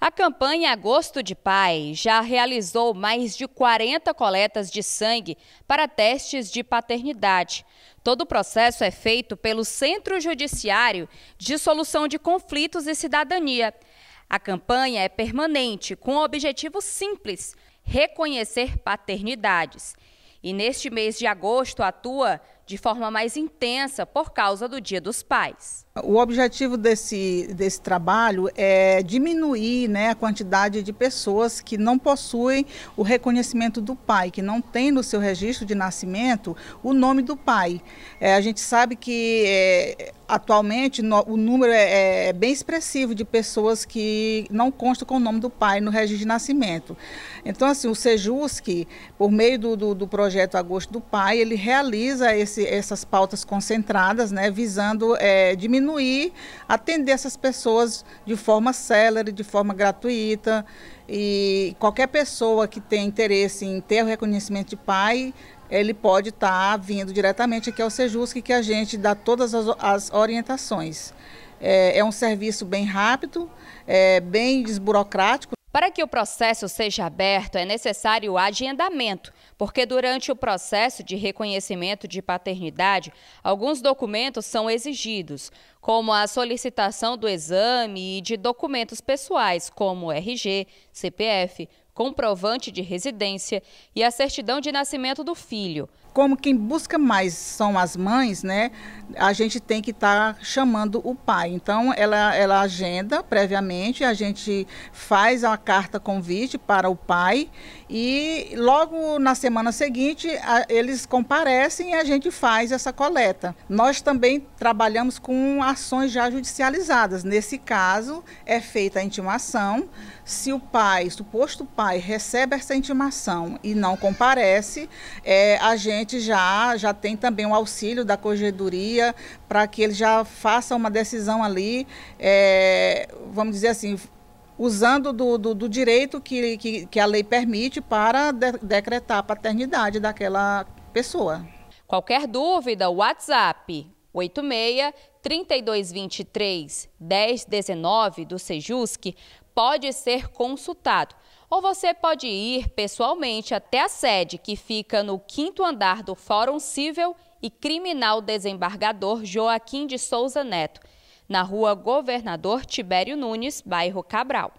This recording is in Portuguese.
A campanha Agosto de Pai já realizou mais de 40 coletas de sangue para testes de paternidade. Todo o processo é feito pelo Centro Judiciário de Solução de Conflitos e Cidadania. A campanha é permanente, com o objetivo simples: reconhecer paternidades. E neste mês de agosto atua de forma mais intensa por causa do Dia dos Pais. O objetivo desse, desse trabalho é diminuir né, a quantidade de pessoas que não possuem o reconhecimento do pai, que não tem no seu registro de nascimento o nome do pai. É, a gente sabe que é, atualmente no, o número é, é, bem expressivo de pessoas que não constam com o nome do pai no registro de nascimento. Então, assim, o Sejusc, por meio do, do, do projeto Agosto do Pai, ele realiza esse esse, essas pautas concentradas, né, visando é, diminuir, atender essas pessoas de forma célere, de forma gratuita. E qualquer pessoa que tem interesse em ter o reconhecimento de pai, ele pode estar tá vindo diretamente aqui ao Sejusc, que a gente dá todas as, as orientações. É, é, um serviço bem rápido, é, bem desburocrático. Para que o processo seja aberto, é necessário o agendamento, porque durante o processo de reconhecimento de paternidade, alguns documentos são exigidos, como a solicitação do exame e de documentos pessoais, como RG, CPF, comprovante de residência e a certidão de nascimento do filho. Como quem busca mais são as mães, né? A gente tem que estar tá chamando o pai. Então, ela, ela agenda previamente, a gente faz a carta convite para o pai e logo na semana seguinte a, eles comparecem e a gente faz essa coleta. Nós também trabalhamos com ações já judicializadas. Nesse caso, é feita a intimação. Se o pai, suposto pai, SENAI recebe essa intimação e não comparece, é, a gente já, já tem também o auxílio da corregedoria para que ele já faça uma decisão ali, é, vamos dizer assim, usando do, do, do direito que, que, que, a lei permite para de, decretar a paternidade daquela pessoa. Qualquer dúvida, WhatsApp 86 3223 1019 do Sejusc pode ser consultado. Ou você pode ir pessoalmente até a sede, que fica no quinto andar do Fórum Cível e Criminal Desembargador Joaquim de Souza Neto, na rua Governador Tibério Nunes, bairro Cabral.